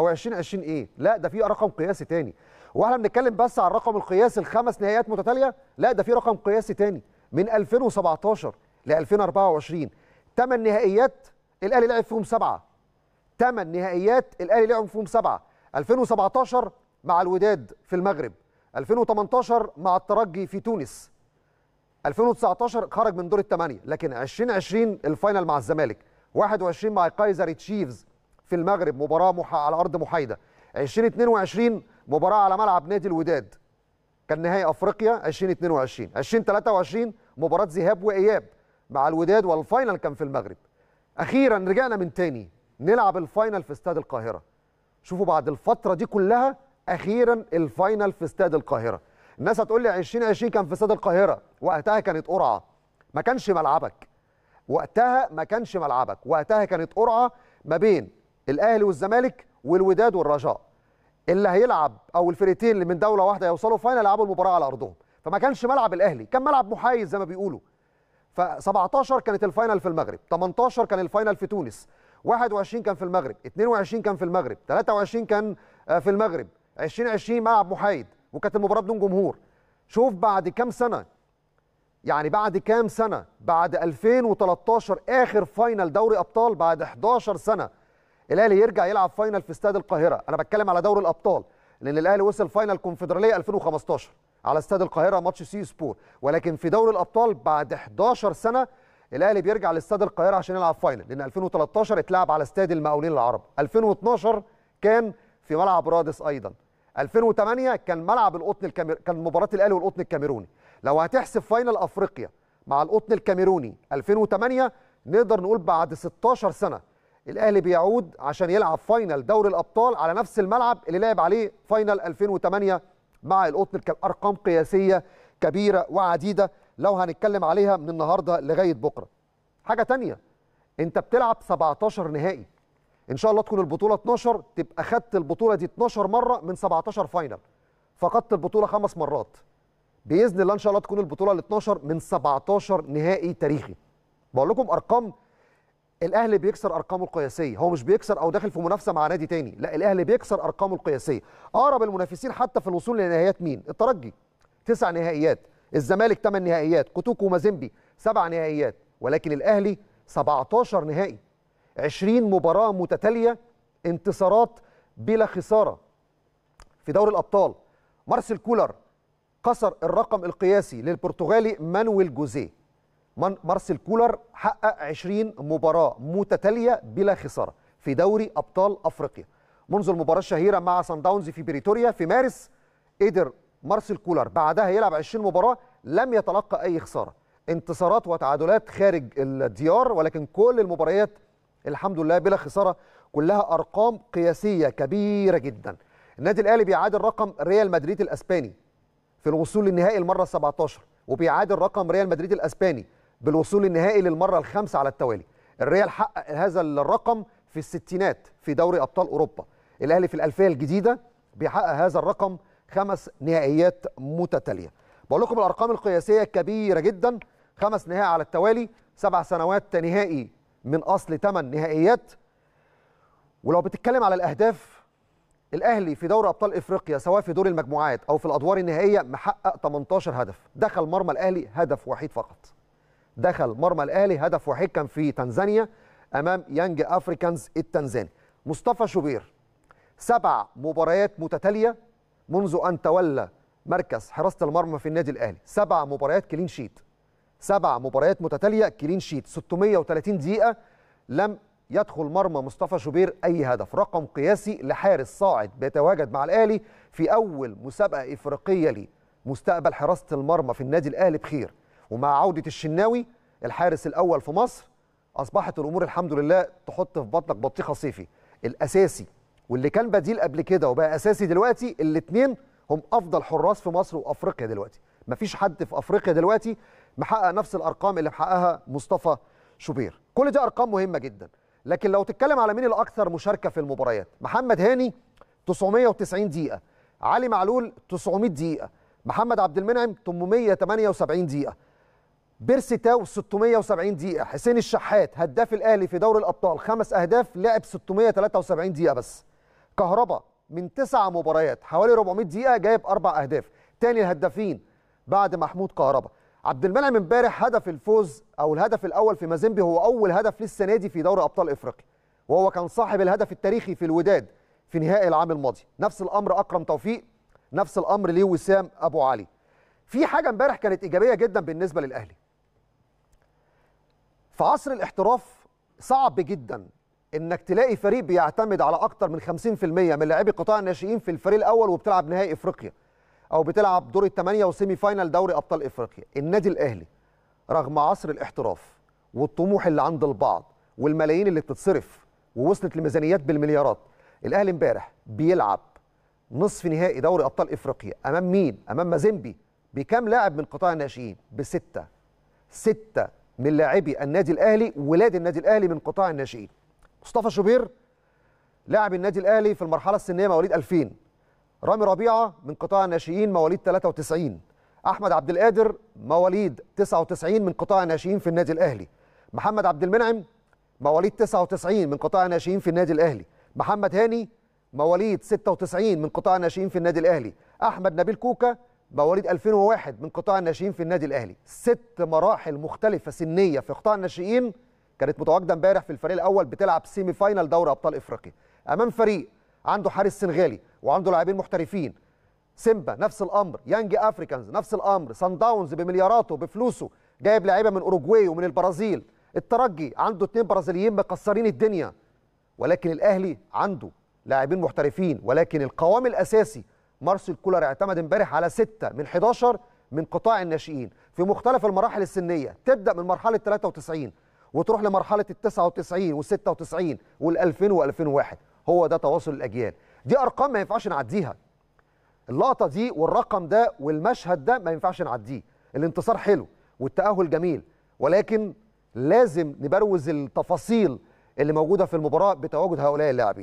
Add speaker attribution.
Speaker 1: او 2020 ايه لا ده في رقم قياسي تاني واحنا بنتكلم بس على الرقم القياسي الخمس نهائيات متتاليه لا ده في رقم قياسي تاني من 2017 ل 2024 ثمان نهائيات الاهلي لعب فيهم سبعه ثمان نهائيات الاهلي لعب فيهم سبعه 2017 مع الوداد في المغرب 2018 مع الترجي في تونس 2019 خرج من دور الثمانيه لكن 2020 الفاينل مع الزمالك 21 مع الكايزر تشيفز في المغرب مباراه مح... على ارض محايده 2022 مباراه على ملعب نادي الوداد كان نهائي افريقيا 2022 2023 مباراه ذهاب واياب مع الوداد والفاينل كان في المغرب اخيرا رجعنا من تاني نلعب الفاينل في استاد القاهره شوفوا بعد الفتره دي كلها اخيرا الفاينل في استاد القاهره الناس هتقول لي 2020 كان في استاد القاهره وقتها كانت قرعه ما كانش ملعبك وقتها ما كانش ملعبك وقتها كانت قرعه ما بين الاهلي والزمالك والوداد والرجاء اللي هيلعب او الفرقتين اللي من دوله واحده يوصلوا فاينل يلعبوا المباراه على ارضهم فما كانش ملعب الاهلي كان ملعب محايد زي ما بيقولوا ف17 كانت الفاينل في المغرب 18 كان الفاينل في تونس 21 كان في المغرب 22 كان في المغرب 23 كان آه، في المغرب 2020 ملعب محايد وكانت المباراه بدون جمهور شوف بعد كام سنه يعني بعد كام سنه بعد 2013 اخر فاينل دوري ابطال بعد 11 سنه الاهلي يرجع يلعب فاينل في استاد القاهره انا بتكلم على دوري الابطال لان الاهلي وصل فاينل كونفدراليه 2015 على استاد القاهره ماتش سي سبور ولكن في دوري الابطال بعد 11 سنه الاهلي بيرجع لاستاد القاهره عشان يلعب فاينل لان 2013 اتلعب على استاد المقاولين العرب 2012 كان في ملعب رادس ايضا 2008 كان ملعب القطن الكامير... كان مباراه الاهلي والقطن الكاميروني لو هتحسب فاينل افريقيا مع القطن الكاميروني 2008 نقدر نقول بعد 16 سنه الاهلي بيعود عشان يلعب فاينل دوري الابطال على نفس الملعب اللي لعب عليه فاينل 2008 مع القطن ارقام قياسيه كبيره وعديده لو هنتكلم عليها من النهارده لغايه بكره حاجه تانية انت بتلعب 17 نهائي ان شاء الله تكون البطوله 12 تبقى خدت البطوله دي 12 مره من 17 فاينل فقدت البطوله خمس مرات باذن الله ان شاء الله تكون البطوله ال 12 من 17 نهائي تاريخي بقول لكم ارقام الاهلي بيكسر ارقامه القياسيه هو مش بيكسر او داخل في منافسه مع نادي تاني لا الاهلي بيكسر ارقامه القياسيه اقرب المنافسين حتى في الوصول لنهائيات مين الترجي تسع نهائيات الزمالك ثمان نهائيات كوتوكو ومازيمبي سبع نهائيات ولكن الاهلي 17 نهائي 20 مباراه متتاليه انتصارات بلا خساره في دوري الابطال مارسيل كولر كسر الرقم القياسي للبرتغالي مانويل جوزيه مارسيل كولر حقق 20 مباراه متتاليه بلا خساره في دوري ابطال افريقيا منذ المباراه الشهيره مع سان داونز في بريتوريا في مارس قدر مارسيل كولر بعدها يلعب 20 مباراه لم يتلقى اي خساره انتصارات وتعادلات خارج الديار ولكن كل المباريات الحمد لله بلا خساره كلها ارقام قياسيه كبيره جدا النادي الاهلي بيعادل رقم ريال مدريد الاسباني في الوصول للنهائي المره 17 وبيعادل رقم ريال مدريد الاسباني بالوصول النهائي للمرة الخامسة على التوالي الريال حقق هذا الرقم في الستينات في دوري أبطال أوروبا الأهلي في الألفية الجديدة بيحقق هذا الرقم خمس نهائيات متتالية بقول لكم الأرقام القياسية كبيرة جدا خمس نهائي على التوالي سبع سنوات نهائي من أصل ثمان نهائيات ولو بتتكلم على الأهداف الأهلي في دوري أبطال إفريقيا سواء في دور المجموعات أو في الأدوار النهائية محقق 18 هدف دخل مرمى الأهلي هدف وحيد فقط دخل مرمى الاهلي هدف واحد كان في تنزانيا امام يانج افريكانز التنزاني مصطفى شوبير سبع مباريات متتاليه منذ ان تولى مركز حراسه المرمى في النادي الاهلي سبع مباريات كلين شيت سبع مباريات متتاليه كلين شيت 630 دقيقه لم يدخل مرمى مصطفى شوبير اي هدف رقم قياسي لحارس صاعد بيتواجد مع الاهلي في اول مسابقه افريقيه ليه مستقبل حراسه المرمى في النادي الاهلي بخير ومع عوده الشناوي الحارس الاول في مصر اصبحت الامور الحمد لله تحط في بطنك بطيخه صيفي الاساسي واللي كان بديل قبل كده وبقى اساسي دلوقتي الاثنين هم افضل حراس في مصر وافريقيا دلوقتي مفيش حد في افريقيا دلوقتي محقق نفس الارقام اللي محققها مصطفى شوبير كل دي ارقام مهمه جدا لكن لو تتكلم على مين الاكثر مشاركه في المباريات محمد هاني 990 دقيقه علي معلول 900 دقيقه محمد عبد المنعم 878 دقيقه بيرسي تاو 670 دقيقة حسين الشحات هداف الأهلي في دوري الأبطال خمس أهداف لعب 673 دقيقة بس كهربا من تسع مباريات حوالي 400 دقيقة جايب أربع أهداف تاني الهدافين بعد محمود كهربا عبد المنعم امبارح هدف الفوز أو الهدف الأول في مازيمبي هو أول هدف للسنة دي في دوري أبطال إفريقيا وهو كان صاحب الهدف التاريخي في الوداد في نهائي العام الماضي نفس الأمر أكرم توفيق نفس الأمر لوسام أبو علي في حاجة امبارح كانت إيجابية جدا بالنسبة للأهلي في عصر الاحتراف صعب جدا انك تلاقي فريق بيعتمد على اكتر من 50% من لاعبي قطاع الناشئين في الفريق الاول وبتلعب نهائي افريقيا او بتلعب دور الثمانيه وسيمي فاينل دوري ابطال افريقيا النادي الاهلي رغم عصر الاحتراف والطموح اللي عند البعض والملايين اللي بتتصرف ووصلت لميزانيات بالمليارات الاهلي امبارح بيلعب نصف نهائي دوري ابطال افريقيا امام مين امام مازيمبي بكام لاعب من قطاع الناشئين بسته سته من لاعبي النادي الاهلي ولاد النادي الاهلي من قطاع الناشئين مصطفى شوبير لاعب النادي الاهلي في المرحله السنيه مواليد 2000 رامي ربيعه من قطاع الناشئين مواليد 93 احمد عبد القادر مواليد 99 من قطاع الناشئين في النادي الاهلي محمد عبد المنعم مواليد 99 من قطاع الناشئين في النادي الاهلي محمد هاني مواليد 96 من قطاع الناشئين في النادي الاهلي احمد نبيل كوكا مواليد 2001 من قطاع الناشئين في النادي الاهلي ست مراحل مختلفه سنيه في قطاع الناشئين كانت متواجده امبارح في الفريق الاول بتلعب سيمي فاينل دوري ابطال افريقيا امام فريق عنده حارس سنغالي وعنده لاعبين محترفين سيمبا نفس الامر يانج افريكانز نفس الامر سان داونز بملياراته بفلوسه جايب لعيبه من اوروجواي ومن البرازيل الترجي عنده اثنين برازيليين مكسرين الدنيا ولكن الاهلي عنده لاعبين محترفين ولكن القوام الاساسي مارسيل كولر اعتمد امبارح على 6 من 11 من قطاع الناشئين في مختلف المراحل السنيه تبدا من مرحله 93 وتروح لمرحله ال 99 وال 96 وال 2000 و 2001 هو ده تواصل الاجيال دي ارقام ما ينفعش نعديها اللقطه دي والرقم ده والمشهد ده ما ينفعش نعديه الانتصار حلو والتاهل جميل ولكن لازم نبروز التفاصيل اللي موجوده في المباراه بتواجد هؤلاء اللاعبين